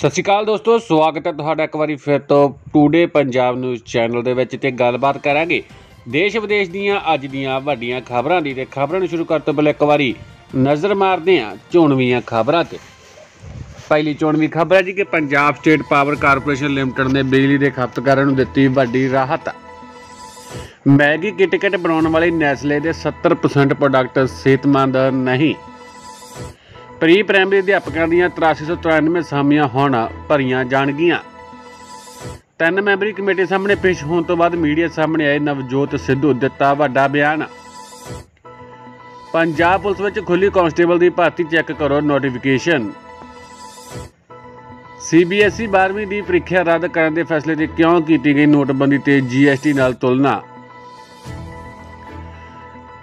ਸਤਿ ਸ਼੍ਰੀ ਅਕਾਲ ਦੋਸਤੋ ਸਵਾਗਤ ਹੈ ਤੁਹਾਡਾ ਇੱਕ ਵਾਰੀ ਫਿਰ ਤੋਂ ਟੂਡੇ ਪੰਜਾਬ ਨਿਊਜ਼ ਚੈਨਲ ਦੇ ਵਿੱਚ ਤੇ ਗੱਲਬਾਤ ਕਰਾਂਗੇ ਦੇਸ਼ ਵਿਦੇਸ਼ ਦੀਆਂ ਅੱਜ ਦੀਆਂ ਵੱਡੀਆਂ ਖਬਰਾਂ ਦੀ ਤੇ ਖਬਰਾਂ ਨੂੰ ਸ਼ੁਰੂ ਕਰਨ ਤੋਂ ਪਹਿਲਾਂ ਇੱਕ ਵਾਰੀ ਨਜ਼ਰ ਮਾਰਦੇ ਹਾਂ ਚੋਣਵੀਆਂ ਖਬਰਾਂ ਤੇ ਪਹਿਲੀ ਚੋਣਵੀ ਖਬਰ ਹੈ ਜੀ ਕਿ Punjab State Power Corporation Limited ਨੇ ਬਿਜਲੀ ਦੇ ਖਪਤਕਾਰਾਂ ਨੂੰ ਦਿੱਤੀ ਵੱਡੀ ਰਾਹਤ ਮੈਗੀ ਕਿਟਕਟ ਬਣਾਉਣ ਵਾਲੇ ਨੈਸਲੇ ਦੇ 70% ਪ੍ਰੋਡਕਟ ਸਿਹਤਮੰਦ ਨਹੀਂ ਪ੍ਰੀ ਪ੍ਰਾਇਮਰੀ ਅਧਿਆਪਕਾਂ ਦੀਆਂ 8393 ਸਾਮੀਆਂ ਹੁਣ ਭਰੀਆਂ ਜਾਣਗੀਆਂ ਤਿੰਨ ਮੈਂਬਰੀ ਕਮੇਟੀ ਸਾਹਮਣੇ ਪੇਸ਼ ਹੋਣ ਤੋਂ ਬਾਅਦ ਮੀਡੀਆ ਸਾਹਮਣੇ ਆਏ ਨਵਜੋਤ ਸਿੱਧੂ ਦਿੱਤਾ ਵੱਡਾ ਬਿਆਨ ਪੰਜਾਬ ਪੁਲਿਸ ਵਿੱਚ ਖੁੱਲੀ ਕਾਂਸਟੇਬਲ ਦੀ ਭਰਤੀ ਚੈੱਕ ਕਰੋ ਨੋਟੀਫਿਕੇਸ਼ਨ ਸੀਬੀਐਸਈ 12ਵੀਂ ਦੀ ਪ੍ਰੀਖਿਆ ਰੱਦ ਕਰਨ ਦੇ ਫੈਸਲੇ ਤੇ ਕਿਉਂ ਕੀਤੀ ਗਈ ਨੋਟਬੰਦੀ ਤੇ ਜੀਐਸਟੀ ਨਾਲ ਤੁਲਨਾ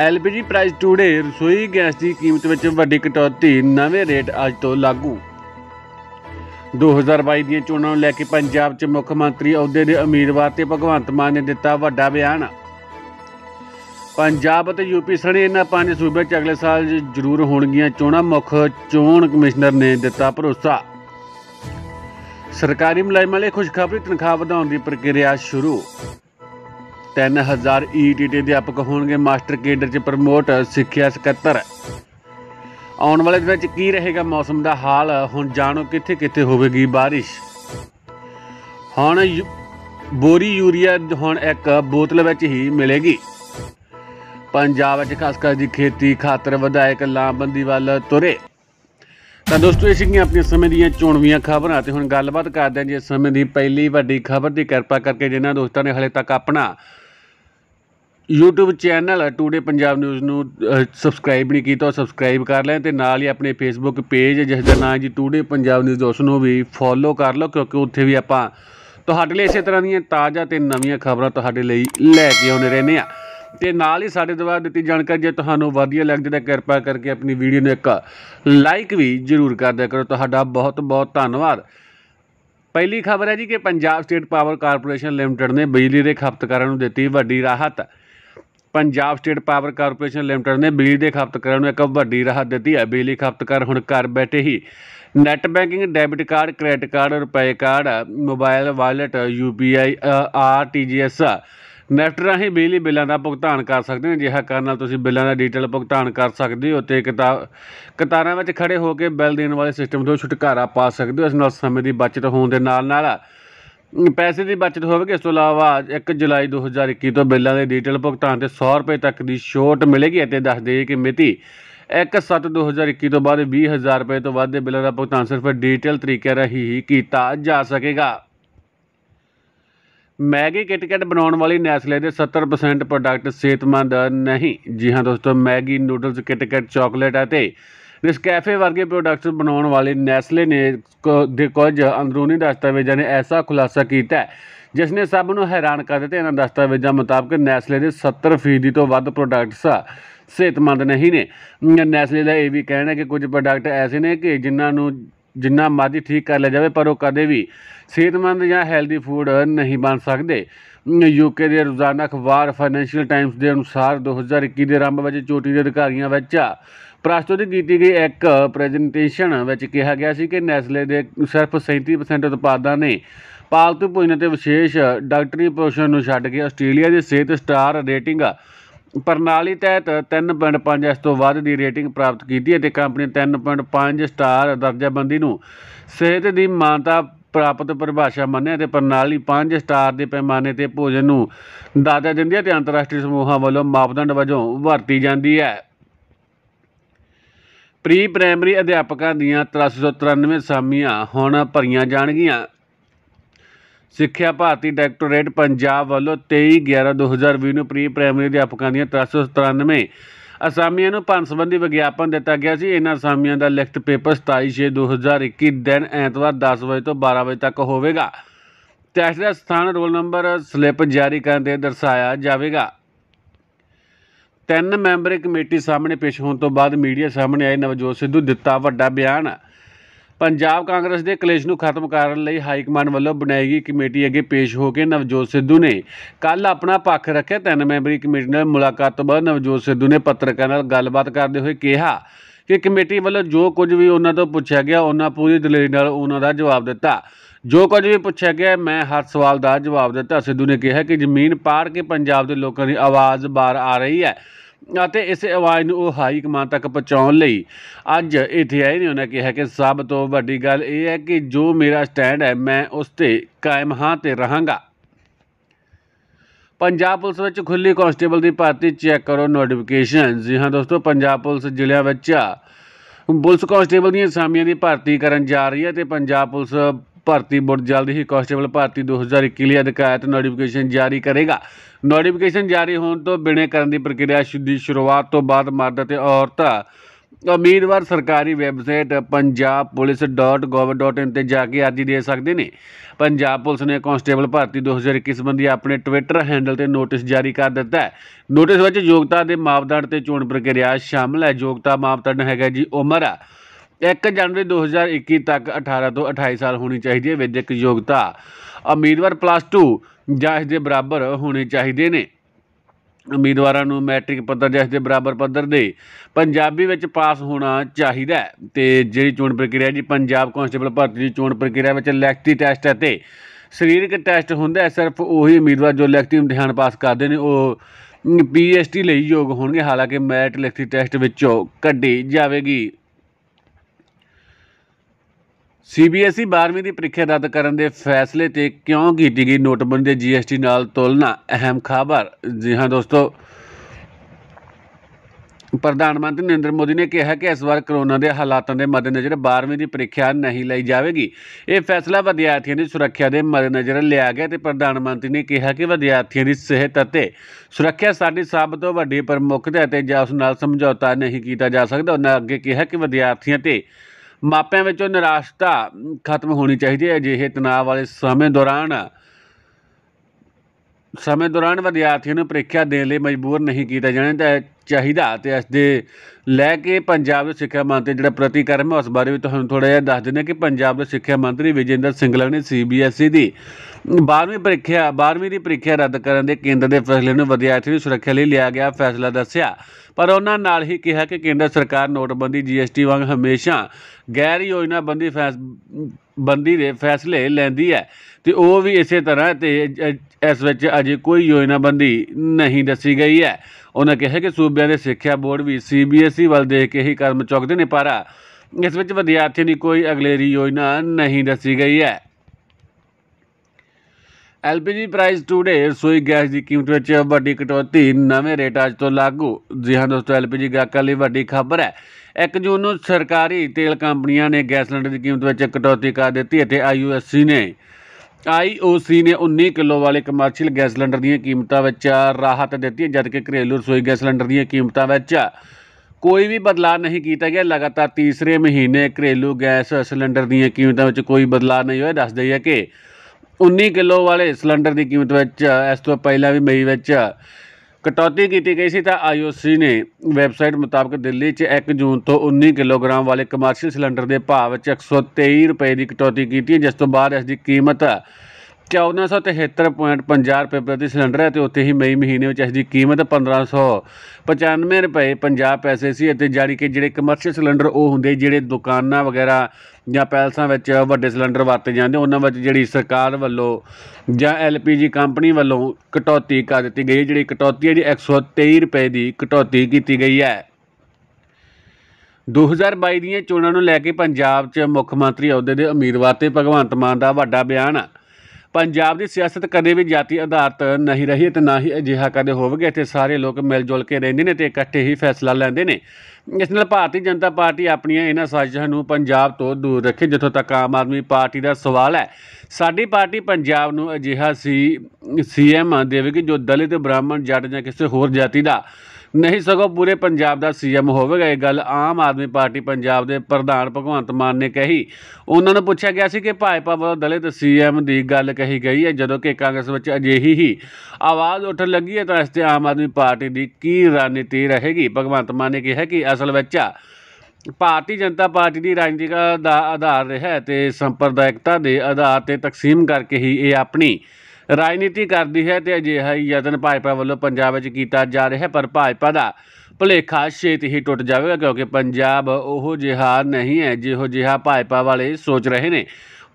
ਐਲਪੀਜੀ ਪ੍ਰਾਈਸ ਟੂਡੇ ਰਸੋਈ ਗੈਸ ਦੀ ਕੀਮਤ ਵਿੱਚ ਵੱਡੀ ਕਟੌਤੀ ਨਵੇਂ ਰੇਟ ਅੱਜ ਤੋਂ ਲਾਗੂ 2022 ਦੀਆਂ ਚੋਣਾਂ ਨੂੰ ਲੈ ਕੇ ਪੰਜਾਬ 'ਚ ਮੁੱਖ ਮੰਤਰੀ ਅਹੁਦੇ ਦੇ ਉਮੀਦਵਾਰ ਤੇ ਭਗਵੰਤ ਮਾਨ ਨੇ ਦਿੱਤਾ ਵੱਡਾ ਬਿਆਨ ਪੰਜਾਬ ਅਤੇ ਯੂਪੀ ਸਣੇ ਇਹਨਾਂ ਪੰਜ ਸੂਬੇ 'ਚ ਅਗਲੇ ਸਾਲ ਜ਼ਰੂਰ ਹੋਣਗੀਆਂ ਚੋਣਾਂ ਮੁੱਖ ਚੋਣ ਕਮਿਸ਼ਨਰ ਨੇ ਦਿੱਤਾ ਭਰੋਸਾ ਸਰਕਾਰੀ ਮੁਲਾਜ਼ਮਾਂ ਲਈ ਖੁਸ਼ਖਬਰੀ ਤਨਖਾਹ ਵਧਾਉਣ ਦੀ ਪ੍ਰਕਿਰਿਆ ਸ਼ੁਰੂ 3000 ETT ਅਧਿਆਪਕ ਹੋਣਗੇ ਮਾਸਟਰ ਕੇਡਰ 'ਚ ਪ੍ਰਮੋਟ ਸਿੱਖਿਆ ਸਕੱਤਰ ਆਉਣ ਵਾਲੇ ਦਿਨਾਂ 'ਚ ਕੀ ਰਹੇਗਾ ਮੌਸਮ ਦਾ ਹਾਲ ਹੁਣ ਜਾਣੋ ਕਿੱਥੇ ਕਿੱਥੇ ਹੋਵੇਗੀ ਬਾਰਿਸ਼ ਹੁਣ ਬੋਰੀ ਯੂਰੀਆ ਹੁਣ ਇੱਕ ਬੋਤਲ ਵਿੱਚ ਹੀ ਮਿਲੇਗੀ ਪੰਜਾਬ ਵਿੱਚ ਖਾਸ ਖਾਸਕਰ ਦੀ ਖੇਤੀ ਖਾਤਰ ਵਿਧਾਇਕ ਲਾਮਬੰਦੀ ਵੱਲ ਤੁਰੇ ਤਾਂ ਦੋਸਤੋ ਇਹ ਸੀਗੀਆਂ ਆਪਣੀਆਂ ਸਮੇਂ ਦੀਆਂ ਚੋਣਵੀਆਂ ਖਬਰਾਂ ਤੇ ਹੁਣ ਗੱਲਬਾਤ ਕਰਦੇ ਹਾਂ ਜੀ ਸਮੇਂ ਦੀ ਪਹਿਲੀ ਵੱਡੀ ਖਬਰ ਦੀ ਕਿਰਪਾ ਕਰਕੇ ਜਿਨ੍ਹਾਂ ਦੋਸਤਾਂ ਨੇ ਹਲੇ ਤੱਕ ਆਪਣਾ YouTube channel today Punjab news ਨੂੰ ਸਬਸਕ੍ਰਾਈਬ uh, ਨਹੀਂ ਕੀਤਾ ਸਬਸਕ੍ਰਾਈਬ ਕਰ ਲੈ ਤੇ ਨਾਲ ਹੀ ਆਪਣੇ Facebook ਪੇਜ ਜਿਸ ਦਾ ਨਾਮ ਜੀ ਟੂਡੇ ਪੰਜਾਬ ਨਿਊਜ਼ ਉਸ ਨੂੰ ਵੀ ਫੋਲੋ ਕਰ ਲਓ ਕਿਉਂਕਿ ਉੱਥੇ ਵੀ ਆਪਾਂ ਤੁਹਾਡੇ ਲਈ ਇਸੇ ਤਰ੍ਹਾਂ ਦੀਆਂ ਤਾਜ਼ਾ ਤੇ ਨਵੀਆਂ ਖਬਰਾਂ ਤੁਹਾਡੇ ਲਈ ਲੈ ਕੇ ਆਉਂਦੇ ਰਹਿੰਦੇ ਆ ਤੇ ਨਾਲ ਹੀ ਸਾਡੇ ਦੁਆਰਾ ਦਿੱਤੀ ਜਾਣਕਾਰੀ ਜੇ ਤੁਹਾਨੂੰ ਵਧੀਆ ਲੱਗਦੀ ਤਾਂ ਕਿਰਪਾ ਕਰਕੇ ਆਪਣੀ ਵੀਡੀਓ ਨੂੰ ਇੱਕ ਲਾਈਕ ਵੀ ਜ਼ਰੂਰ ਕਰ ਦਿਆ ਕਰੋ ਤੁਹਾਡਾ ਬਹੁਤ ਬਹੁਤ ਧੰਨਵਾਦ ਪਹਿਲੀ ਖਬਰ ਹੈ ਜੀ ਕਿ Punjab State Power Corporation Limited ਨੇ ਬਿਜਲੀ ਦੇ ਖਪਤਕਾਰਾਂ ਨੂੰ ਦਿੱਤੀ ਵੱਡੀ ਰਾਹਤ Punjab State Power Corporation Limited ਨੇ ਬਿਜਲੀ ਦੇ ਖਪਤਕਾਰਾਂ ਨੂੰ ਇੱਕ ਵੱਡੀ ਰਾਹਤ ਦਿੱਤੀ ਹੈ ਬਿਜਲੀ ਖਪਤਕਾਰ ਹੁਣ ਘਰ ਬੈਠੇ ਹੀ net banking debit card credit card RuPay card mobile wallet UPI RTGS NEFT ਰਾਹੀਂ ਬਿਜਲੀ ਬਿੱਲਾਂ ਦਾ ਭੁਗਤਾਨ ਕਰ ਸਕਦੇ ਹੋ ਜਿਹਾ ਕਰਨ ਨਾਲ ਤੁਸੀਂ ਬਿੱਲਾਂ ਦਾ ਡਿਟੇਲ ਭੁਗਤਾਨ ਕਰ ਸਕਦੇ ਹੋ ਤੇ ਕਤਾਰਾਂ ਵਿੱਚ ਖੜੇ ਹੋ ਕੇ ਬਿੱਲ ਦੇਣ ਵਾਲੇ ਸਿਸਟਮ ਤੋਂ ਛੁਟਕਾਰਾ ਪਾ ਸਕਦੇ ਹੋ ਇਸ ਨਾਲ ਸਮੇਂ ਦੀ ਬਚਤ ਹੋਣ ਦੇ ਨਾਲ ਨਾਲ ਪੈਸੇ ਦੀ ਬਚਤ ਹੋਵੇਗੀ ਇਸ ਤੋਂ ਇਲਾਵਾ 1 ਜੁਲਾਈ 2021 ਤੋਂ ਬਿੱਲਾਂ ਦੇ ਡੀਟੇਲ ਭੁਗਤਾਨ ਤੇ 100 ਰੁਪਏ ਤੱਕ ਦੀ ਛੋਟ ਮਿਲੇਗੀ ਅਤੇ ਦੱਸ ਦੇ ਕਿ ਮਿਤੀ 1/7/2021 ਤੋਂ ਬਾਅਦ 20000 ਰੁਪਏ ਤੋਂ ਵੱਧ ਦੇ ਬਿੱਲਾਂ ਦਾ ਭੁਗਤਾਨ ਸਿਰਫ ਡੀਟੇਲ ਤਰੀਕੇ ਰਾਹੀਂ ਹੀ ਕੀਤਾ ਜਾ ਸਕੇਗਾ ਮੈਗੀ ਕਿਟਕਟ ਬਣਾਉਣ ਵਾਲੀ ਨੈਸਲੇ ਦੇ 70% ਪ੍ਰੋਡਕਟ ਸਿਹਤਮੰਦ ਨਹੀਂ ਜੀ ਹਾਂ ਦੋਸਤੋ ਮੈਗੀ ਨੂਡਲਸ ਕਿਟਕਟ ਚਾਕਲੇਟ ਅਤੇ ਕੈਫੇ ਵਰਗੇ ਪ੍ਰੋਡਕਟਸ ਬਣਾਉਣ ਵਾਲੇ ਨੈਸਲੇ ਨੇ ਦੇ ਕੁਝ ਅੰਦਰੂਨੀ ਦਸਤਾਵੇਜ਼ਾਂ ਨੇ ਐਸਾ ਖੁਲਾਸਾ ਕੀਤਾ ਜਿਸ ਨੇ ਸਭ ਨੂੰ ਹੈਰਾਨ ਕਰ ਦਿੱਤਾ ਇਹਨਾਂ ਦਸਤਾਵੇਜ਼ਾਂ ਮੁਤਾਬਕ ਨੈਸਲੇ ਦੇ 70% ਤੋਂ ਵੱਧ ਪ੍ਰੋਡਕਟਸ ਸਿਹਤਮੰਦ ਨਹੀਂ ਨੇ ਨੈਸਲੇ ਦਾ ਇਹ ਵੀ ਕਹਿਣਾ ਹੈ ਕਿ ਕੁਝ ਪ੍ਰੋਡਕਟ ਐਸੇ ਨੇ ਕਿ ਜਿਨ੍ਹਾਂ ਨੂੰ ਜਿੰਨਾ ਮਾਦੀ ਠੀਕ ਕਰ ਲਿਆ ਜਾਵੇ ਪਰ ਉਹ ਕਦੇ ਵੀ ਸਿਹਤਮੰਦ ਜਾਂ ਹੈਲਦੀ ਫੂਡ ਨਹੀਂ ਬਣ ਸਕਦੇ ਯੂਕੇ ਦੇ ਰੋਜ਼ਾਨਾ ਅਖਬਾਰ ਫਾਈਨੈਂਸ਼ੀਅਲ ਟਾਈਮਸ ਦੇ ਅਨੁਸਾਰ 2021 ਦੇ ਆਰੰਭ ਵਿੱਚ ਚੋਟੀ ਦੇ ਅਧਿਕਾਰੀਆਂ ਵਿੱਚ ਪ੍ਰਸਤੁਤ ਕੀਤੀ ਗਈ ਇੱਕ ਪ੍ਰੈਜੈਂਟੇਸ਼ਨ ਵਿੱਚ ਕਿਹਾ ਗਿਆ ਸੀ ਕਿ ਨੈਸਲੇ ਦੇ ਸਿਰਫ 37% ਉਤਪਾਦਾਂ ਨੇ ਪਾਲਤੂ ਭੋਜਨ ਤੇ ਵਿਸ਼ੇਸ਼ ਡਾਕਟਰੀ ਪੋਸ਼ਣ ਨੂੰ ਛੱਡ ਕੇ ਆਸਟ੍ਰੇਲੀਆ ਦੀ ਸਿਹਤ ਸਟਾਰ ਰੇਟਿੰਗ ਪ੍ਰਣਾਲੀ ਤਹਿਤ 3.5 ਇਸ ਤੋਂ ਵੱਧ ਦੀ ਰੇਟਿੰਗ ਪ੍ਰਾਪਤ ਕੀਤੀ ਅਤੇ ਕੰਪਨੀ 3.5 ਸਟਾਰ ਦਰਜਾਬੰਦੀ ਨੂੰ ਸਿਹਤ ਦੀ ਮਾਨਤਾ ਪ੍ਰਾਪਤ ਪਰਿਭਾਸ਼ਾ ਮੰਨਿਆ ਤੇ ਪ੍ਰਣਾਲੀ 5 ਸਟਾਰ ਦੇ ਪੈਮਾਨੇ ਤੇ ਭੋਜਨ ਨੂੰ ਦਾਦਾ ਦਿੰਦੀ ਹੈ ਤੇ ਅੰਤਰਰਾਸ਼ਟਰੀ ਸਮੂਹਾਂ ਵੱਲੋਂ ਮਾਪਦੰਡ ਵਜੋਂ ਵਰਤੀ ਜਾਂਦੀ ਹੈ ਪ੍ਰੀ ਪ੍ਰਾਇਮਰੀ ਅਧਿਆਪਕਾਂ ਦੀਆਂ 393 ਅਸਾਮੀਆਂ ਹੁਣ ਭਰੀਆਂ ਜਾਣਗੀਆਂ ਸਿੱਖਿਆ ਭਾਰਤੀ ਡਾਇਰੈਕਟੋਰੇਟ ਪੰਜਾਬ ਵੱਲੋਂ 23/11/2020 ਨੂੰ ਪ੍ਰੀ ਪ੍ਰਾਇਮਰੀ ਅਧਿਆਪਕਾਂ ਦੀਆਂ 393 ਅਸਾਮੀਆਂ ਨੂੰ ਪੰਜ ਸੰਬੰਧੀ ਵਿਗਿਆਪਨ ਦਿੱਤਾ ਗਿਆ ਸੀ ਇਹਨਾਂ ਅਸਾਮੀਆਂ ਦਾ ਲਿਖਤ ਪੇਪਰ 27/6/2021 ਦਿਨ ਐਤਵਾਰ 10 ਵਜੇ ਤੋਂ 12 ਵਜੇ ਤੱਕ ਹੋਵੇਗਾ ਟੈਸਟ ਦਾ ਸਥਾਨ ਰੋਲ ਨੰਬਰ ਸਲਿੱਪ ਜਾਰੀ ਕਰਨ ਦੇ ਦਰਸਾਇਆ ਜਾਵੇਗਾ ਤਿੰਨ ਮੈਂਬਰੀ ਕਮੇਟੀ ਸਾਹਮਣੇ ਪੇਸ਼ ਹੋਣ ਤੋਂ ਬਾਅਦ ਮੀਡੀਆ ਸਾਹਮਣੇ ਆਏ ਨਵਜੋਤ ਸਿੱਧੂ ਦਿੱਤਾ ਵੱਡਾ ਬਿਆਨ ਪੰਜਾਬ ਕਾਂਗਰਸ ਦੇ ਕਲੇਸ਼ ਨੂੰ ਖਤਮ ਕਰਨ ਲਈ ਹਾਈ ਕਮਾਂਡ ਵੱਲੋਂ ਬਣਾਈ ਗਈ ਕਮੇਟੀ ਅੱਗੇ ਪੇਸ਼ ਹੋ ਕੇ ਨਵਜੋਤ ਸਿੱਧੂ ਨੇ ਕੱਲ ਆਪਣਾ ਪੱਖ ਰੱਖਿਆ ਤਿੰਨ ਮੈਂਬਰੀ ਕਮੇਟੀ ਨਾਲ ਮੁਲਾਕਾਤ ਤੋਂ ਬਾਅਦ ਨਵਜੋਤ ਸਿੱਧੂ ਨੇ ਪੱਤਰਕਾਰਾਂ ਨਾਲ ਗੱਲਬਾਤ ਕਰਦੇ ਹੋਏ ਕਿਹਾ ਕਿ ਕਮੇਟੀ ਵੱਲੋਂ ਜੋ ਕੁਝ ਵੀ ਉਹਨਾਂ ਤੋਂ ਪੁੱਛਿਆ ਗਿਆ ਉਹਨਾਂ ਪੂਰੀ ਦਲੇਰੀ ਨਾਲ ਉਹਨਾਂ ਦਾ ਜਵਾਬ ਦਿੱਤਾ ਜੋ ਕੁਝ ਵੀ ਪੁੱਛਿਆ ਗਿਆ ਮੈਂ ਹਰ ਸਵਾਲ ਦਾ ਜਵਾਬ ਦਿੱਤਾ ਸਿੱਧੂ ਨੇ ਕਿਹਾ ਕਿ ਜ਼ਮੀਨ ਪਾੜ ਕੇ ਪੰਜਾਬ ਦੇ ਲੋਕਾਂ ਦੀ ਆਵਾਜ਼ ਬਾਹਰ ਆ ਰਹੀ ਹੈ ਅਤੇ ਇਸ ਆਵਾਜ਼ ਨੂੰ ਉਹ ਹਾਈ ਕਮਾਂ ਤੱਕ ਪਹੁੰਚਾਉਣ ਲਈ ਅੱਜ ਇੱਥੇ ਆਏ ਨੇ ਉਹਨਾਂ ਕਿਹਾ ਕਿ ਸਭ ਤੋਂ ਵੱਡੀ ਗੱਲ ਇਹ ਹੈ ਕਿ ਜੋ ਮੇਰਾ ਸਟੈਂਡ ਹੈ ਮੈਂ ਉਸ ਤੇ ਕਾਇਮ ਹਾਂ ਤੇ ਰਹਾਂਗਾ ਪੰਜਾਬ ਪੁਲਿਸ ਵਿੱਚ ਖੁੱਲੀ ਕਾਂਸਟੇਬਲ ਦੀ ਭਰਤੀ ਚੈੱਕ ਕਰੋ ਨੋਟੀਫਿਕੇਸ਼ਨ ਜੀ ਹਾਂ ਦੋਸਤੋ ਪੰਜਾਬ ਪੁਲਿਸ ਜ਼ਿਲ੍ਹਿਆਂ ਵਿੱਚ ਪੁਲਿਸ ਕਾਂਸਟੇਬਲ ਦੀਆਂ ਅਸਾਮੀਆਂ ਦੀ ਭਰਤੀ ਕਰਨ ਜਾ ਰਹੀ ਹੈ ਤੇ ਪੰਜਾਬ ਪੁਲਿਸ ਭਾਰਤੀ ਬੋਰਡ ਜਲਦ ਹੀ ਕਾਂਸਟੇਬਲ ਭਾਰਤੀ 2021 ਲਈ ਅਧਿਕਾਰਤ ਨੋਟੀਫਿਕੇਸ਼ਨ ਜਾਰੀ ਕਰੇਗਾ ਨੋਟੀਫਿਕੇਸ਼ਨ ਜਾਰੀ ਹੋਣ ਤੋਂ ਬਿਨੇ ਕਰਨ ਦੀ ਪ੍ਰਕਿਰਿਆ ਦੀ ਸ਼ੁਰੂਆਤ ਤੋਂ ਬਾਅਦ ਮਰਦ ਅਤੇ ਔਰਤ ਉਮੀਦਵਾਰ ਸਰਕਾਰੀ ਵੈਬਸਾਈਟ punjabpolice.gov.in ਤੇ ਜਾ ਕੇ ਅਰਜ਼ੀ ਦੇ ਸਕਦੇ ਨੇ ਪੰਜਾਬ ਪੁਲਿਸ ਨੇ ਕਾਂਸਟੇਬਲ ਭਾਰਤੀ 2021 ਸੰਬੰਧੀ ਆਪਣੇ ਟਵਿੱਟਰ ਹੈਂਡਲ ਤੇ ਨੋਟਿਸ ਜਾਰੀ ਕਰ ਦਿੱਤਾ ਹੈ ਨੋਟਿਸ ਵਿੱਚ ਯੋਗਤਾ ਦੇ ਮਾਪਦੰਡ ਤੇ ਚੋਣ ਪ੍ਰਕਿਰਿਆ ਸ਼ਾਮਲ ਹੈ ਯੋਗਤਾ ਮਾਪਦੰਡ ਹੈਗਾ ਜੀ ਉਮਰ 1 ਜਨਵਰੀ 2021 ਤੱਕ 18 ਤੋਂ 28 ਸਾਲ ਹੋਣੀ ਚਾਹੀਦੀ ਹੈ ਵਿਦਿਅਕ ਯੋਗਤਾ ਉਮੀਦਵਾਰ ਪਲੱਸ 2 ਜਾਂ ਇਸ ਦੇ ਬਰਾਬਰ ਹੋਣੇ ਚਾਹੀਦੇ ਨੇ ਉਮੀਦਵਾਰਾਂ ਨੂੰ ਮੈਟ੍ਰਿਕ ਪੱਧਰ ਜਾਂ ਇਸ ਦੇ ਬਰਾਬਰ ਪੱਧਰ ਦੇ ਪੰਜਾਬੀ ਵਿੱਚ ਪਾਸ ਹੋਣਾ ਚਾਹੀਦਾ ਹੈ ਤੇ ਜਿਹੜੀ ਚੋਣ ਪ੍ਰਕਿਰਿਆ ਜੀ ਪੰਜਾਬ ਕਾਂਸਟੇਬਲ ਭਰਤੀ ਦੀ ਚੋਣ ਪ੍ਰਕਿਰਿਆ ਵਿੱਚ ਲੈਕਟੀ ਟੈਸਟ ਅਤੇ ਸਰੀਰਕ ਟੈਸਟ ਹੁੰਦਾ ਹੈ ਸਿਰਫ ਉਹੀ ਉਮੀਦਵਾਰ ਜੋ ਲੈਕਟੀ ਇਮਤਿਹਾਨ ਪਾਸ ਕਰਦੇ ਨੇ ਉਹ ਪੀਐਸਟੀ ਲਈ ਯੋਗ ਹੋਣਗੇ ਹਾਲਾਂਕਿ ਮੈਟ ਲਿਖਤੀ ਟੈਸਟ ਵਿੱਚੋਂ ਕੱਢੀ ਜਾਵੇਗੀ ਸੀਬੀਐਸਈ 12ਵੀਂ ਦੀ ਪ੍ਰੀਖਿਆ ਰੱਦ ਕਰਨ ਦੇ ਫੈਸਲੇ ਤੇ ਕਿਉਂ ਕੀਤੀ ਗਈ ਨੋਟਬੰਦੀ ਦੇ ਜੀਐਸਟੀ ਨਾਲ ਤੁਲਨਾ ਅਹਿਮ ਖਬਰ ਜੀ ਹਾਂ ਦੋਸਤੋ ਪ੍ਰਧਾਨ ਮੰਤਰੀ ਨਰਿੰਦਰ ਮੋਦੀ ਨੇ ਕਿਹਾ ਕਿ ਇਸ ਵਾਰ ਕਰੋਨਾ ਦੇ ਹਾਲਾਤਾਂ ਦੇ ਮੱਦੇਨਜ਼ਰ 12ਵੀਂ ਦੀ ਪ੍ਰੀਖਿਆ ਨਹੀਂ ਲਈ ਜਾਵੇਗੀ ਇਹ ਫੈਸਲਾ ਵਿਦਿਆਰਥੀਆਂ ਦੀ ਸੁਰੱਖਿਆ ਦੇ ਮੱਦੇਨਜ਼ਰ ਲਿਆ ਗਿਆ ਤੇ ਪ੍ਰਧਾਨ ਮੰਤਰੀ ਨੇ ਕਿਹਾ ਕਿ ਵਿਦਿਆਰਥੀਆਂ ਦੀ ਸਿਹਤ ਅਤੇ ਸੁਰੱਖਿਆ ਸਾਡੀ ਸਭ ਤੋਂ ਵੱਡੀ ਪ੍ਰਮੁੱਖਤਾ ਹੈ ਤੇ ਜੇ ਉਸ ਨਾਲ ਸਮਝੌਤਾ ਨਹੀਂ ਕੀਤਾ ਜਾ ਸਕਦਾ ਉਹਨਾਂ ਅੱਗੇ ਕਿਹਾ ਕਿ ਵਿਦਿਆਰਥੀਆਂ ਤੇ ਮਾਪਿਆਂ ਵਿੱਚੋਂ ਨਿਰਾਸ਼ਤਾ ਖਤਮ ਹੋਣੀ ਚਾਹੀਦੀ ਹੈ ਅਜਿਹੇ ਤਣਾਅ ਵਾਲੇ ਸਮੇਂ ਦੌਰਾਨ ਸਮੇਂ ਦੌਰਾਨ ਵਿਦਿਆਰਥੀਆਂ ਨੂੰ ਪ੍ਰੀਖਿਆ ਦੇਣ ਲਈ ਮਜਬੂਰ ਨਹੀਂ ਕੀਤਾ ਜਾਣਾ ਚਾਹੀਦਾ ਚਾਹੀਦਾ ਤੇ ਇਸ ਦੇ ਲੈ ਕੇ ਪੰਜਾਬ ਦੇ ਸਿੱਖਿਆ ਮੰਤਰੀ ਜਿਹੜਾ ਪ੍ਰਤੀਕਰਮ ਹੈ ਉਸ ਬਾਰੇ ਵੀ ਤੁਹਾਨੂੰ ਥੋੜਾ ਜਿਹਾ ਦੱਸ ਦਿੰਦੇ ਕਿ ਪੰਜਾਬ ਦੇ ਸਿੱਖਿਆ ਮੰਤਰੀ ਵਿਜੇਂਦਰ ਸਿੰਗਲਾ ਨੇ ਸੀਬੀਐਸਈ e ਦੀ 12ਵੀਂ ਪ੍ਰੀਖਿਆ 12ਵੀਂ ਦੀ ਪ੍ਰੀਖਿਆ ਰੱਦ ਕਰਨ ਦੇ ਕੇਂਦਰ ਦੇ ਫੈਸਲੇ ਨੂੰ ਵਿਦਿਆਰਥੀ ਦੀ ਸੁਰੱਖਿਆ ਲਈ ਲਿਆ ਗਿਆ ਫੈਸਲਾ ਦੱਸਿਆ ਪਰ ਉਹਨਾਂ ਨਾਲ ਹੀ ਕਿਹਾ ਕਿ ਕੇਂਦਰ ਸਰਕਾਰ ਨੋਟਬੰਦੀ ਜੀਐਸਟੀ ਵਾਂਗ ਹਮੇਸ਼ਾ ਗੈਰ ਯੋਜਨਾਬੰਦੀ ਬੰਦੀ ਦੇ ਫੈਸਲੇ ਲੈਂਦੀ ਹੈ ਤੇ ਉਹ ਵੀ ਇਸੇ ਤਰ੍ਹਾਂ ਤੇ ਇਸ ਵਿੱਚ ਅਜੇ ਕੋਈ ਯੋਜਨਾ ਬੰਦੀ ਨਹੀਂ ਦੱਸੀ ਗਈ ਹੈ ਉਹਨਾਂ ਕਿਹਾ ਕਿ ਸੂਬਿਆਂ ਦੇ ਸਿੱਖਿਆ ਬੋਰਡ ਵੀ ਸੀਬੀਐਸਈ ਵੱਲ ਦੇਖ ਕੇ ਹੀ ਕਰਮ ਚੁੱਕਦੇ ਨੇ ਪਰ ਇਸ ਵਿੱਚ ਵਿਦਿਆਰਥੀਆਂ ਦੀ ਕੋਈ ਅਗਲੇਰੀ ਯੋਜਨਾ ਨਹੀਂ ਦੱਸੀ ਗਈ ਹੈ ਐਲਪੀਜੀ ਪ੍ਰਾਈਸ ਟੂਡੇ ਰਸੋਈ ਗੈਸ ਦੀ ਕੀਮਤ ਵਿੱਚ ਵੱਡੀ ਕਟੌਤੀ ਨਵੇਂ ਰੇਟ ਅੱਜ ਤੋਂ ਲਾਗੂ ਜੀ ਹਾਂ ਦੋਸਤੋ ਐਲਪੀਜੀ ਗਾਕਾਂ ਲਈ ਵੱਡੀ ਖਬਰ ਹੈ 1 ਜੂਨ ਨੂੰ ਸਰਕਾਰੀ ਤੇਲ ਕੰਪਨੀਆਂ ਨੇ ਗੈਸ ਸਿਲੰਡਰ ਦੀ ਕੀਮਤ ਵਿੱਚ ਕਟੌਤੀ ਕਰ ਦਿੱਤੀ ਅਤੇ ਆਈਯੂਐਸਸੀ ਨੇ ਆਈਓਸੀ ਨੇ 19 ਕਿਲੋ ਵਾਲੇ ਕਮਰਸ਼ੀਅਲ ਗੈਸ ਸਿਲੰਡਰ ਦੀਆਂ ਕੀਮਤਾਂ ਵਿੱਚ ਰਾਹਤ ਦਿੱਤੀ ਹੈ ਜਦਕਿ ਘਰੇਲੂ ਰਸੋਈ ਗੈਸ ਸਿਲੰਡਰ ਦੀਆਂ ਕੀਮਤਾਂ ਵਿੱਚ ਕੋਈ ਵੀ ਬਦਲਾਅ ਨਹੀਂ ਕੀਤਾ ਗਿਆ ਲਗਾਤਾਰ ਤੀਸਰੇ ਮਹੀਨੇ ਘਰੇਲੂ ਗੈਸ ਸਿਲੰਡਰ ਦੀਆਂ ਕੀਮਤਾਂ ਵਿੱਚ ਕੋਈ ਬਦਲਾਅ ਨਹੀਂ ਹੋਇਆ ਦੱਸ ਦਈਏ ਕਿ 19 ਕਿਲੋ ਵਾਲੇ ਸਿਲੰਡਰ ਦੀ ਕੀਮਤ ਵਿੱਚ ਇਸ ਤੋਂ ਪਹਿਲਾਂ ਵੀ ਮਈ ਵਿੱਚ ਕਟੌਤੀ ਕੀਤੀ ਗਈ ਸੀ ਤਾਂ ਆਈਓਸੀ ਨੇ ਵੈਬਸਾਈਟ ਮੁਤਾਬਕ ਦਿੱਲੀ 'ਚ 1 ਜੂਨ ਤੋਂ 19 ਕਿਲੋਗ੍ਰਾਮ ਵਾਲੇ ਕਮਰਸ਼ੀਅਲ ਸਿਲੰਡਰ ਦੇ ਭਾਅ ਵਿੱਚ 123 ਰੁਪਏ ਦੀ ਕਟੌਤੀ ਕੀਤੀ ਜਿਸ ਤੋਂ ਬਾਅਦ ਇਸ ਦੀ ਕੀਮਤ 1473.50 ਰੁਪਏ ਪ੍ਰਤੀ ਸਿਲੰਡਰ ਹੈ ਤੇ ਉੱਥੇ ਹੀ ਮਈ ਮਹੀਨੇ ਵਿੱਚ ਇਸ ਦੀ ਕੀਮਤ 1595 ਰੁਪਏ 50 ਪੈਸੇ ਸੀ ਅਤੇ ਜਾਨੀ ਕਿ ਜਿਹੜੇ ਕਮਰਸ਼ੀਅਲ ਸਿਲੰਡਰ ਉਹ ਹੁੰਦੇ ਜਿਹੜੇ ਦੁਕਾਨਾਂ ਵਗੈਰਾ ਜਾਂ ਪੈਲਸਾਂ ਵਿੱਚ ਵੱਡੇ ਸਿਲੰਡਰ ਵਰਤੇ ਜਾਂਦੇ ਉਹਨਾਂ ਵਿੱਚ ਜਿਹੜੀ ਸਰਕਾਰ ਵੱਲੋਂ ਜਾਂ ਐਲਪੀਜੀ ਕੰਪਨੀ ਵੱਲੋਂ ਕਟੌਤੀ ਕਰ ਦਿੱਤੀ ਗਈ ਹੈ ਜਿਹੜੀ ਕਟੌਤੀ ਹੈ ਜੀ 123 ਰੁਪਏ ਦੀ ਕਟੌਤੀ ਕੀਤੀ ਗਈ ਹੈ 2022 ਦੀਆਂ ਚੋਣਾਂ ਨੂੰ ਲੈ ਕੇ ਪੰਜਾਬ 'ਚ ਮੁੱਖ ਮੰਤਰੀ ਅਹੁਦੇ ਦੇ ਉਮੀਦਵਾਰ ਤੇ ਭਗਵੰਤ ਮਾਨ ਦਾ ਵੱਡਾ ਬਿਆਨ ਪੰਜਾਬ ਦੀ ਸਿਆਸਤ ਕਦੇ ਵੀ ਜਾਤੀ ਆਧਾਰਿਤ ਨਹੀਂ ਰਹੀ ਤੇ ਨਾ ਹੀ ਅਜਿਹਾ ਕਦੇ ਹੋਵੇਗਾ ਇੱਥੇ ਸਾਰੇ ਲੋਕ ਮਿਲ ਜੁਲ ਕੇ ਰਹਿੰਦੇ ਨੇ ਤੇ ਇਕੱਠੇ ਹੀ ਫੈਸਲਾ ਲੈਂਦੇ ਨੇ ਇਸ ਨਾਲ ਭਾਰਤੀ ਜਨਤਾ ਪਾਰਟੀ ਆਪਣੀਆਂ ਇਹਨਾਂ ਸਾਜ਼ਿਸ਼ਾਂ ਨੂੰ ਪੰਜਾਬ ਤੋਂ ਦੂਰ ਰੱਖੇ ਜਿੱਥੋਂ ਤੱਕ ਆਮ ਆਦਮੀ ਪਾਰਟੀ ਦਾ ਸਵਾਲ ਹੈ ਸਾਡੀ ਪਾਰਟੀ ਪੰਜਾਬ ਨੂੰ ਅਜਿਹਾ ਸੀ ਸੀਐਮ ਦੇਵੇਗੀ ਜੋ ਦਲਿਤ ਬ੍ਰਾਹਮਣ ਜੱਟ ਜਾਂ ਕਿਸੇ ਹੋਰ ਜਾਤੀ ਦਾ ਨਹੀਂ ਸਗੋਂ ਪੂਰੇ ਪੰਜਾਬ ਦਾ ਸੀਐਮ ਹੋਵੇਗਾ ਇਹ ਗੱਲ ਆਮ ਆਦਮੀ ਪਾਰਟੀ ਪੰਜਾਬ ਦੇ ਪ੍ਰਧਾਨ ਭਗਵੰਤ ਮਾਨ ਨੇ ਕਹੀ ਉਹਨਾਂ ਨੂੰ ਪੁੱਛਿਆ ਗਿਆ ਸੀ ਕਿ ਭਾਜਪਾ ਵੱਲੋਂ ਦਲਿਤ ਸੀਐਮ ਦੀ ਗੱਲ ਕਹੀ ਗਈ ਹੈ ਜਦੋਂ ਕਿ ਕਾਂਗਰਸ ਵਿੱਚ ਅਜੇ ਹੀ ਆਵਾਜ਼ ਉੱਠਣ ਲੱਗੀ ਹੈ ਤਾਂ ਇਸ ਤੇ ਆਮ ਆਦਮੀ ਪਾਰਟੀ ਦੀ ਕੀ ਰਣਨੀਤੀ ਰਹੇਗੀ ਭਗਵੰਤ ਮਾਨ ਨੇ ਕਿਹਾ ਕਿ ਅਸਲ ਵਿੱਚ ਭਾਰਤੀ ਜਨਤਾ ਪਾਰਟੀ ਦੀ ਰਾਜਨੀਤਿਕ ਦਾ ਆਧਾਰ ਰਿਹਾ ਤੇ ਸੰਪਰਦਾਇਕਤਾ ਦੇ ਆਧਾਰ ਤੇ ਤਕਸੀਮ ਕਰਕੇ ਹੀ ਇਹ ਆਪਣੀ ਰਾਜਨੀਤੀ ਕਰਦੀ ਹੈ ਤੇ ਅਜਿਹਾ ਹੀ ਯਤਨ ਭਾਜਪਾ ਵੱਲੋਂ ਪੰਜਾਬ ਵਿੱਚ ਕੀਤਾ ਜਾ ਰਿਹਾ ਪਰ ਭਾਜਪਾ ਦਾ ਭਲੇਖਾ ਛੇਤੀ ਹੀ ਟੁੱਟ ਜਾਵੇਗਾ ਕਿਉਂਕਿ ਪੰਜਾਬ ਉਹ ਜਿਹਾ ਨਹੀਂ ਹੈ ਜਿਹੋ ਜਿਹਾ ਭਾਜਪਾ ਵਾਲੇ ਸੋਚ ਰਹੇ ਨੇ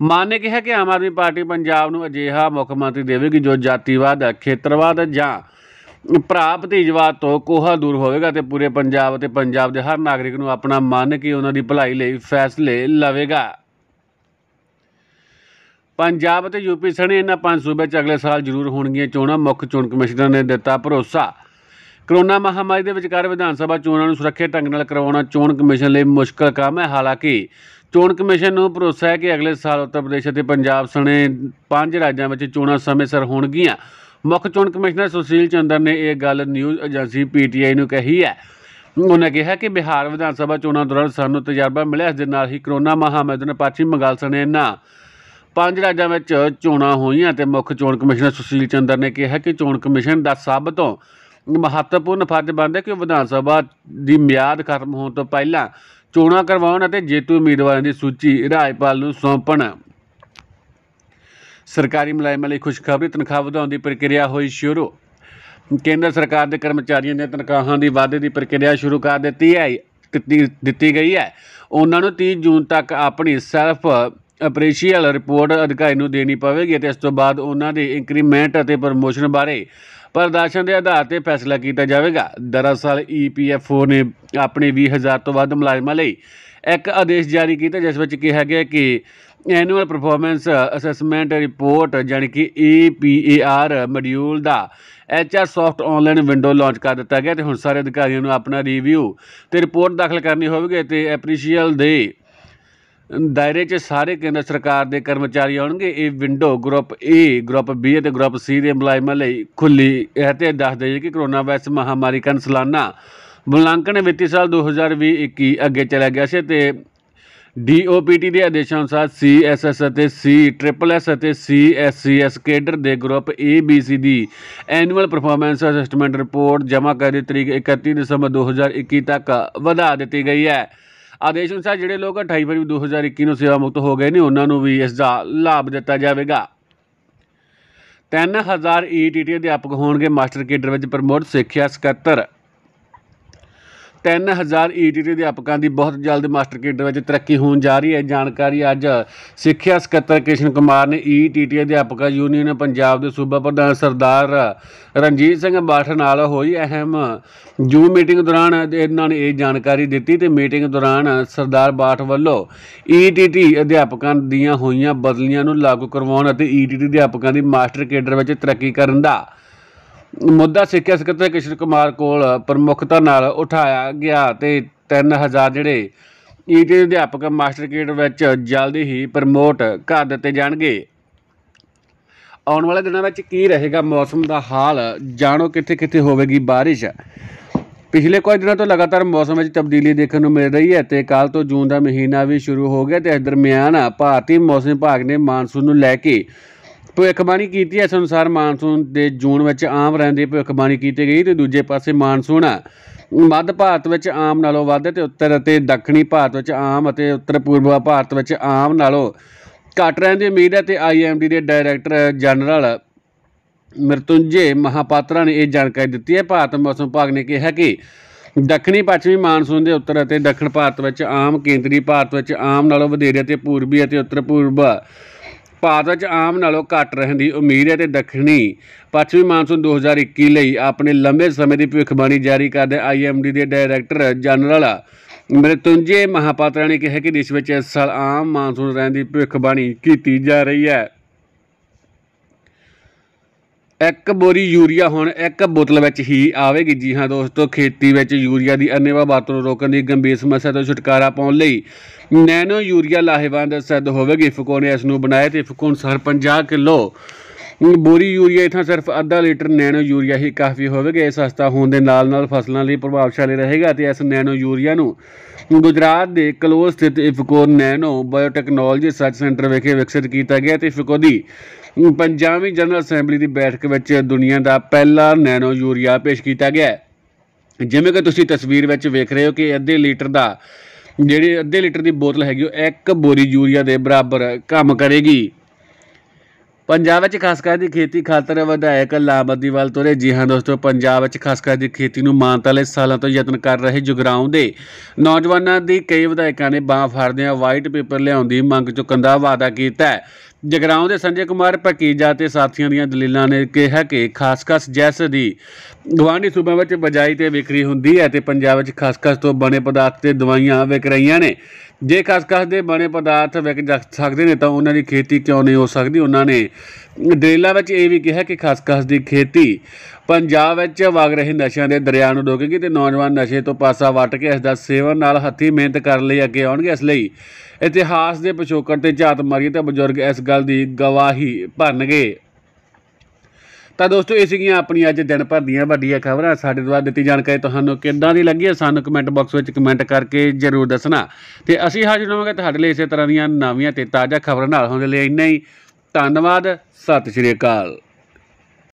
ਮਾਨੇ ਕਿਹਾ ਕਿ ਆਮ ਆਦਮੀ ਪਾਰਟੀ ਪੰਜਾਬ ਨੂੰ ਅਜਿਹਾ ਮੁੱਖ ਮੰਤਰੀ ਦੇਵੇਗੀ ਜੋ ਜਾਤੀਵਾਦ ਖੇਤਰਵਾਦ ਜਾਂ ਭਰਾ ਭਤੀਜਵਾਦ ਤੋਂ ਕੋਹਾ ਦੂਰ ਹੋਵੇਗਾ ਤੇ ਪੂਰੇ ਪੰਜਾਬ ਤੇ ਪੰਜਾਬ ਦੇ ਹਰ ਨਾਗਰਿਕ ਨੂੰ ਆਪਣਾ ਮੰਨ ਕੇ ਉਹਨਾਂ ਦੀ ਭਲਾਈ ਲਈ ਫੈਸਲੇ ਲਵੇਗਾ ਪੰਜਾਬ ਤੇ ਯੂਪੀ ਸਣੇ ਇਹਨਾਂ ਪੰਜ ਸੂਬੇ 'ਚ ਅਗਲੇ ਸਾਲ ਜ਼ਰੂਰ ਹੋਣਗੀਆਂ ਚੋਣਾਂ ਮੁੱਖ ਚੋਣ ਕਮਿਸ਼ਨਰ ਨੇ ਦਿੱਤਾ ਭਰੋਸਾ ਕਰੋਨਾ ਮਹਾਮਾਰੀ ਦੇ ਵਿਚਕਾਰ ਵਿਧਾਨ ਸਭਾ ਚੋਣਾਂ ਨੂੰ ਸੁਰੱਖਿਅਤ ਢੰਗ ਨਾਲ ਕਰਵਾਉਣਾ ਚੋਣ ਕਮਿਸ਼ਨ ਲਈ ਮੁਸ਼ਕਲ ਕੰਮ ਹੈ ਹਾਲਾਂਕਿ ਚੋਣ ਕਮਿਸ਼ਨ ਨੂੰ ਭਰੋਸਾ ਹੈ ਕਿ ਅਗਲੇ ਸਾਲ ਉੱਤਰ ਪ੍ਰਦੇਸ਼ ਅਤੇ ਪੰਜਾਬ ਸਣੇ ਪੰਜ ਰਾਜਾਂ ਵਿੱਚ ਚੋਣਾਂ ਸਮੇਂ ਸਿਰ ਹੋਣਗੀਆਂ ਮੁੱਖ ਚੋਣ ਕਮਿਸ਼ਨਰ ਸੁਸ਼ੀਲ ਚੰਦਰ ਨੇ ਇਹ ਗੱਲ ਨਿਊਜ਼ ਏਜੰਸੀ ਪੀਟੀਆਈ ਨੂੰ ਕਹੀ ਹੈ ਉਨ੍ਹਾਂ ਕਿਹਾ ਕਿ ਬਿਹਾਰ ਵਿਧਾਨ ਸਭਾ ਚੋਣਾਂ ਦੌਰਾਨ ਸਾਨੂੰ ਤਜਰਬਾ ਮਿਲਿਆ ਇਸ ਦੇ ਨਾਲ ਹੀ ਕਰੋਨਾ ਮਹਾਮਾਰੀ ਦੇ ਪੱਛਮੀ ਬੰਗਾਲ ਸਣੇ ਨਾ ਪੰਜ ਰਾਜਾਂ ਵਿੱਚ ਚੋਣਾਂ ਹੋਈਆਂ ਤੇ ਮੁੱਖ ਚੋਣ ਕਮਿਸ਼ਨਰ ਸੁਸ਼ੀਲ ਚੰਦਰ ਨੇ ਕਿਹਾ ਕਿ ਚੋਣ ਕਮਿਸ਼ਨ ਦਾ ਸਭ ਤੋਂ ਮਹੱਤਵਪੂਰਨ ਫਰਜ਼ ਬਣਦਾ ਕਿ ਵਿਧਾਨ ਸਭਾ ਦੀ ਮਿਆਦ ਖਤਮ ਹੋਣ ਤੋਂ ਪਹਿਲਾਂ ਚੋਣਾਂ ਕਰਵਾਉਣ ਅਤੇ ਜੇਤੂ ਉਮੀਦਵਾਰਾਂ ਦੀ ਸੂਚੀ ਰਾਜਪਾਲ ਨੂੰ ਸੌਂਪਣ ਸਰਕਾਰੀ ਮੁਲਾਜ਼ਮਾਂ ਲਈ ਖੁਸ਼ਖਬਰੀ ਤਨਖਾਹ ਵਧਾਉਣ ਦੀ ਪ੍ਰਕਿਰਿਆ ਹੋਈ ਸ਼ੁਰੂ ਕੇਂਦਰ ਸਰਕਾਰ ਦੇ ਕਰਮਚਾਰੀਆਂ ਨੇ ਤਨਖਾਹਾਂ ਦੀ ਵਾਧੇ ਦੀ ਪ੍ਰਕਿਰਿਆ ਸ਼ੁਰੂ ਕਰ ਦਿੱਤੀ ਹੈ ਦਿੱਤੀ ਗਈ ਹੈ ਉਹਨਾਂ ਨੂੰ 30 ਜੂਨ ਤੱਕ ਆਪਣੀ ਸੈਲਫ ਅਪ੍ਰੇਸ਼ੀਅਲ ਰਿਪੋਰਟ ਅਧਿਕਾਰੀ ਨੂੰ ਦੇਣੀ ਪਵੇਗੀ ਅਤੇ ਇਸ ਤੋਂ ਬਾਅਦ ਉਹਨਾਂ ਦੇ ਇੰਕਰੀਮੈਂਟ ਅਤੇ ਪ੍ਰਮੋਸ਼ਨ ਬਾਰੇ ਪ੍ਰਦਰਸ਼ਨ ਦੇ ਆਧਾਰ ਤੇ ਫੈਸਲਾ ਕੀਤਾ ਜਾਵੇਗਾ ਦਰਅਸਲ ਈਪੀਐਫਓ e ਨੇ ਆਪਣੇ 20000 ਤੋਂ ਵੱਧ ਮੁਲਾਜ਼ਮਾਂ ਲਈ ਇੱਕ ਆਦੇਸ਼ ਜਾਰੀ ਕੀਤਾ ਜਿਸ ਵਿੱਚ ਕਿਹਾ ਗਿਆ ਕਿ ਐਨੂਅਲ ਪਰਫਾਰਮੈਂਸ ਅਸੈਸਮੈਂਟ ਰਿਪੋਰਟ ਜਾਨੀ ਕਿ ਈਪੀਏਆਰ e ਮੋਡਿਊਲ ਦਾ HR soft online window launch ਕਰ ਦਿੱਤਾ ਗਿਆ ਤੇ ਹੁਣ ਸਾਰੇ ਅਧਿਕਾਰੀਆਂ ਨੂੰ ਆਪਣਾ ਰਿਵਿਊ ਤੇ ਰਿਪੋਰਟ ਦਾਖਲ ਕਰਨੀ ਹੋਵੇਗੀ ਤੇ ਐਪਰੀਸ਼ੀਅਲ ਦੇ ਦਾਇਰੇ 'ਚ ਸਾਰੇ ਕੇਂਦਰ ਸਰਕਾਰ ਦੇ ਕਰਮਚਾਰੀ ਆਉਣਗੇ ਇਹ window group A group B ਅਤੇ ਗਰੁੱਪ ਸੀ ਦੇ ਮਲਾਈਮਾਂ ਲਈ ਖੁੱਲੀ ਇਹ ਤੇ ਦੱਸ ਦਈਏ ਕਿ ਕਰੋਨਾ ਵਾਇਰਸ ਮਹਾਮਾਰੀ ਕਨ ਸਲਾਨਾ ਮੁਲਾਂਕਣ ਵਿੱਤੀ ਸਾਲ 2020-21 ਅੱਗੇ ਚਲਾ ਗਿਆ ਸੀ ਤੇ DOPT ਦੇ ਆਦੇਸ਼ਾਂ ਅਨੁਸਾਰ CSS ਅਤੇ C ਟ੍ਰਿਪਲ S ਅਤੇ ਸੀਐਸਸੀਐਸ ਕੇਡਰ ਦੇ ਗਰੁੱਪ C ਦੀ ਐਨੂਅਲ ਪਰਫਾਰਮੈਂਸ ਅਸੈਸਮੈਂਟ ਰਿਪੋਰਟ ਜਮ੍ਹਾਂ ਕਰਨ ਦੀ ਤਰੀਕ 31 ਦਸੰਬਰ 2021 ਤੱਕ ਵਧਾ ਦਿੱਤੀ ਗਈ ਹੈ ਆਦੇਸ਼ ਅਨੁਸਾਰ ਜਿਹੜੇ ਲੋਕ 28 ਫਰਵਰੀ 2021 ਨੂੰ ਸੇਵਾ ਮੁਕਤ ਹੋ ਗਏ ਨੇ ਉਹਨਾਂ ਨੂੰ ਵੀ ਇਸ ਦਾ ਲਾਭ ਦਿੱਤਾ ਜਾਵੇਗਾ 3000 ETT ਅਧਿਆਪਕ ਹੋਣਗੇ ਮਾਸਟਰ ਕੇਡਰ ਵਿੱਚ ਪ੍ਰਮੋਟ ਸਿੱਖਿਆ ਸਕੱਤਰ 3000 ਈਟੀਟੀ ਅਧਿਆਪਕਾਂ ਦੀ ਬਹੁਤ ਜਲਦ ਮਾਸਟਰ ਕੇਡਰ ਵਿੱਚ ਤਰੱਕੀ ਹੋਣ ਜਾ ਰਹੀ ਹੈ ਜਾਣਕਾਰੀ ਅੱਜ ਸਿੱਖਿਆ ਸਕੱਤਰ ਕਿਸ਼ਨ ਕੁਮਾਰ ਨੇ ਈਟੀਟੀ ਅਧਿਆਪਕਾਂ ਯੂਨੀਅਨ ਪੰਜਾਬ ਦੇ ਸੂਬਾ ਪ੍ਰਧਾਨ ਸਰਦਾਰ ਰਣਜੀਤ ਸਿੰਘ ਬਾਠ ਨਾਲ ਹੋਈ ਅਹਿਮ ਜੂਮ ਮੀਟਿੰਗ ਦੌਰਾਨ ਇਹਨਾਂ ਨੇ ਇਹ ਜਾਣਕਾਰੀ ਦਿੱਤੀ ਤੇ ਮੀਟਿੰਗ ਦੌਰਾਨ ਸਰਦਾਰ ਬਾਠ ਵੱਲੋਂ ਈਟੀਟੀ ਅਧਿਆਪਕਾਂ ਦੀਆਂ ਹੋਈਆਂ ਬਦਲੀਆਂ ਨੂੰ ਲਾਗੂ ਕਰਵਾਉਣ ਅਤੇ ਈਟੀਟੀ ਅਧਿਆਪਕਾਂ ਦੀ ਮਾਸਟਰ ਕੇਡਰ ਵਿੱਚ ਤਰੱਕੀ ਕਰਨ ਦਾ ਮੁੱਦਾ ਸਿੱਖਿਆ ਸਕੱਤਰ ਕਿਸ਼ਨ ਕੁਮਾਰ ਕੋਲ ਪ੍ਰਮੁੱਖਤਾ ਨਾਲ ਉਠਾਇਆ ਗਿਆ ਤੇ 3000 ਜਿਹੜੇ ਈਟੀ ਅਧਿਆਪਕ ਮਾਸਟਰ ਕੇਡਰ ਵਿੱਚ ਜਲਦੀ ਹੀ ਪ੍ਰਮੋਟ ਕਰ ਦਿੱਤੇ ਜਾਣਗੇ ਆਉਣ ਵਾਲੇ ਦਿਨਾਂ ਵਿੱਚ ਕੀ ਰਹੇਗਾ ਮੌਸਮ ਦਾ ਹਾਲ ਜਾਣੋ ਕਿੱਥੇ ਕਿੱਥੇ ਹੋਵੇਗੀ ਬਾਰਿਸ਼ ਪਿਛਲੇ ਕੁਝ ਦਿਨਾਂ ਤੋਂ ਲਗਾਤਾਰ ਮੌਸਮ ਵਿੱਚ ਤਬਦੀਲੀ ਦੇਖਣ ਨੂੰ ਮਿਲ ਰਹੀ ਹੈ ਤੇ ਕੱਲ ਤੋਂ ਜੂਨ ਦਾ ਮਹੀਨਾ ਵੀ ਸ਼ੁਰੂ ਹੋ ਗਿਆ ਤੇ ਇਸ ਦਰਮਿਆਨ ਭਾਰਤੀ ਮੌਸਮ ਵਿਭਾਗ ਨੇ ਮਾਨਸੂਨ ਨੂੰ ਲੈ ਕੇ ਭਵਿੱਖਬਾਣੀ ਕੀਤੀ ਹੈ ਇਸ ਅਨੁਸਾਰ ਮਾਨਸੂਨ ਦੇ ਜੂਨ ਵਿੱਚ ਆਮ ਰਹਿੰਦੀ ਦੀ ਭਵਿੱਖਬਾਣੀ ਕੀਤੀ ਗਈ ਤੇ ਦੂਜੇ ਪਾਸੇ ਮਾਨਸੂਨ ਆ ਮੱਧ ਭਾਰਤ ਵਿੱਚ ਆਮ ਨਾਲੋਂ ਵੱਧ ਤੇ ਉੱਤਰ ਅਤੇ ਦੱਖਣੀ ਭਾਰਤ ਵਿੱਚ ਆਮ ਅਤੇ ਉੱਤਰ ਪੂਰਬ ਭਾਰਤ ਵਿੱਚ ਆਮ ਨਾਲੋਂ ਘਟ ਰਹਿਣ ਦੀ ਉਮੀਦ ਹੈ ਤੇ ਆਈਐਮਡੀ ਦੇ ਡਾਇਰੈਕਟਰ ਜਨਰਲ ਮਰਤੁੰਜੇ ਮਹਾਪਾਤਰਾ ਨੇ ਇਹ ਜਾਣਕਾਰੀ ਦਿੱਤੀ ਹੈ ਭਾਰਤ ਮੌਸਮ ਵਿਭਾਗ ਨੇ ਕਿਹਾ ਕਿ ਦੱਖਣੀ ਪੱਛਮੀ ਮਾਨਸੂਨ ਦੇ ਉੱਤਰ ਅਤੇ ਦੱਖਣ ਭਾਰਤ ਵਿੱਚ ਆਮ ਕੇਂਦਰੀ ਭਾਰਤ ਵਿੱਚ ਆਮ ਨਾਲੋਂ ਵਧੇਰੇ ਤੇ ਪੂਰਬੀ ਅਤੇ ਉੱਤਰ ਪੂਰਬ ਭਾਰਤ ਵਿੱਚ ਆਮ ਨਾਲੋਂ ਘੱਟ ਰਹਿਣ ਦੀ ਉਮੀਦ ਹੈ ਤੇ ਦੱਖਣੀ ਪੱਛਮੀ ਮਾਨਸੂਨ 2021 ਲਈ ਆਪਣੇ ਲੰਬੇ ਸਮੇਂ ਦੀ ਭਵਿੱਖਬਾਣੀ ਜਾਰੀ ਕਰਦੇ ਆਈਐਮਡੀ ਦੇ ਡਾਇਰੈਕਟਰ ਜਨਰਲ ਮ੍ਰਿਤੁੰਜੇ ਮਹਾਪਾਤਰਾ ਨੇ ਕਿਹਾ ਕਿ ਦੇਸ਼ ਵਿੱਚ ਇਸ ਸਾਲ ਆਮ ਮਾਨਸੂਨ ਰਹਿਣ ਦੀ ਭਵਿੱਖਬਾਣੀ ਕੀਤੀ ਜਾ ਰਹੀ ਹੈ ਇੱਕ ਬੋਰੀ ਯੂਰੀਆ ਹੁਣ ਇੱਕ ਬੋਤਲ ਵਿੱਚ ਹੀ ਆਵੇਗੀ ਜੀ ਹਾਂ ਦੋਸਤੋ ਖੇਤੀ ਵਿੱਚ ਯੂਰੀਆ ਦੀ ਅਨੇਵਾ ਬਾਤ ਨੂੰ ਰੋਕਣ ਦੀ ਗੰਭੀਰ ਸਮੱਸਿਆ ਤੋਂ ਛੁਟਕਾਰਾ ਪਾਉਣ ਲਈ ਨੈਨੋ ਯੂਰੀਆ ਲਾਹੇਵੰਦ ਸਿੱਧ ਹੋਵੇਗੀ ਫਕੋ ਨੇ ਇਸ ਨੂੰ ਬਣਾਇਆ ਤੇ ਫਕੋ ਅਨਸਰ 50 ਕਿਲੋ ਬੋਰੀ ਯੂਰੀਆ ਇਥਾਂ ਸਿਰਫ ਅੱਧਾ ਲੀਟਰ ਨੈਨੋ ਯੂਰੀਆ ਹੀ ਕਾਫੀ ਹੋਵੇਗਾ ਇਹ ਸਸਤਾ ਹੋਣ ਦੇ ਨਾਲ ਨਾਲ ਫਸਲਾਂ ਲਈ ਪ੍ਰਭਾਵਸ਼ਾਲੀ ਰਹੇਗਾ ਤੇ ਇਸ ਨੈਨੋ ਯੂਰੀਆ ਨੂੰ ਗੁਜਰਾਤ ਦੇ ਕਲੋਰ ਸਥਿਤ IFFCO nano biotechnology research centre ਵਿਖੇ ਵਿਕਸਿਤ ਕੀਤਾ ਗਿਆ ਤੇ ਇਫਕੋ ਦੀ ਪੰਜਾਬੀ ਜਨਰਲ ਅਸੈਂਬਲੀ ਦੀ ਬੈਠਕ ਵਿੱਚ ਦੁਨੀਆ ਦਾ ਪਹਿਲਾ ਨੈਨੋ ਯੂਰੀਆ ਪੇਸ਼ ਕੀਤਾ ਗਿਆ ਜਿਵੇਂ ਕਿ ਤੁਸੀਂ ਤਸਵੀਰ ਵਿੱਚ ਵੇਖ ਰਹੇ ਹੋ ਕਿ ਅੱਧੇ ਲੀਟਰ ਦਾ ਜਿਹੜੀ ਅੱਧੇ ਲੀਟਰ ਦੀ ਬੋਤਲ ਹੈਗੀ ਉਹ ਇੱਕ ਬੋਰੀ ਯੂਰੀਆ ਦੇ ਬਰਾਬਰ ਕੰਮ ਕਰੇਗੀ ਪੰਜਾਬ ਵਿੱਚ ਖਾਸਕਰ ਦੀ ਖੇਤੀ ਖਾਤਰ ਵਿਧਾਇਕ ਲਾਮਦੀ ਵੱਲ ਤੁਰੇ ਜੀ ਹਾਂ ਦੋਸਤੋ ਪੰਜਾਬ ਵਿੱਚ ਖਾਸਕਰ ਦੀ ਖੇਤੀ ਨੂੰ ਮਾਨਤਾ ਲਈ ਸਾਲਾਂ ਤੋਂ ਯਤਨ ਕਰ ਰਹੇ ਜੁਗਰਾਉਂ ਦੇ ਨੌਜਵਾਨਾਂ ਦੀ ਕਈ ਵਿਧਾਇਕਾਂ ਨੇ ਬਾਹ ਫੜਦਿਆਂ ਵਾਈਟ ਪੇਪਰ ਲਿਆਉਣ ਦੀ ਮੰਗ ਚੁੱਕਣ ਦਾ ਵਾਅਦਾ ਕੀਤਾ ਹੈ ਜਗਰਾਉਂ ਦੇ ਸੰਜੇ ਕੁਮਾਰ ਪਕੀਜਾ ਤੇ ਸਾਥੀਆਂ ਦੀਆਂ ਦਲੀਲਾਂ ਨੇ ਕਿਹਾ ਕਿ ਖਾਸਕਸ ਜੈਸ ਦੀ ਗਵਾਂਢੀ ਸੂਬਿਆਂ ਵਿੱਚ ਬਜਾਈ ਤੇ ਵਿਕਰੀ ਹੁੰਦੀ ਹੈ ਤੇ ਪੰਜਾਬ ਵਿੱਚ ਖਾਸਕਸ ਤੋਂ ਬਣੇ ਪਦਾਰਥ ਤੇ ਦਵਾਈਆਂ ਵਿਕ ਰਹੀਆਂ ਨੇ ਜੇ ਖਸਖਸ ਦੇ ਬਣੇ ਪਦਾਰਥ ਵਿਕ ਸਕਦੇ ਨੇ ਤਾਂ ਉਹਨਾਂ ਦੀ ਖੇਤੀ ਕਿਉਂ ਨਹੀਂ ਹੋ ਸਕਦੀ ਉਹਨਾਂ ਨੇ ਡਰੇਲਾ ਵਿੱਚ ਇਹ ਵੀ ਕਿਹਾ ਕਿ ਖਸਖਸ ਦੀ ਖੇਤੀ ਪੰਜਾਬ ਵਿੱਚ ਵਗ ਰਹੇ ਨਸ਼ਿਆਂ ਦੇ ਦਰਿਆ ਨੂੰ ਡੋਕੇਗੀ ਤੇ ਨੌਜਵਾਨ ਨਸ਼ੇ ਤੋਂ ਪਾਸਾ ਵੱਟ ਕੇ ਇਸ ਦਾ ਸੇਵਨ ਨਾਲ ਹੱਥੀ ਮਿਹਨਤ ਕਰ ਲਈ ਅੱਗੇ ਆਉਣਗੇ ਇਸ ਲਈ ਇਤਿਹਾਸ ਦੇ ਪਿਛੋਕੜ ਤੇ ਝਾਤ ਮਾਰੀ ਤੇ ਬਜ਼ੁਰਗ ਇਸ ਗੱਲ ਦੀ ਗਵਾਹੀ ਭਰਨਗੇ ਤਾਂ ਦੋਸਤੋ ਇਹ ਸੀਗੀਆਂ ਆਪਣੀ ਅੱਜ ਦਿਨ ਭਰ ਦੀਆਂ ਵੱਡੀਆਂ ਖਬਰਾਂ ਸਾਡੇ ਦੁਆਰਾ ਦਿੱਤੀ ਜਾਣਕਾਰੀ ਤੁਹਾਨੂੰ ਕਿੱਦਾਂ ਦੀ ਲੱਗੀ ਹੈ ਸਾਨੂੰ ਕਮੈਂਟ ਬਾਕਸ ਵਿੱਚ ਕਮੈਂਟ ਕਰਕੇ ਜ਼ਰੂਰ ਦੱਸਣਾ ਤੇ ਅਸੀਂ ਹਾਜ਼ਰ ਹੋਵਾਂਗੇ ਤੁਹਾਡੇ ਲਈ ਇਸੇ ਤਰ੍ਹਾਂ ਦੀਆਂ ਨਵੀਆਂ ਤੇ ਤਾਜ਼ਾ ਖਬਰਾਂ ਨਾਲ ਹੋਣ ਲਈ ਇੰਨਾ ਹੀ ਧੰਨਵਾਦ ਸਤਿ ਸ਼੍ਰੀ ਅਕਾਲ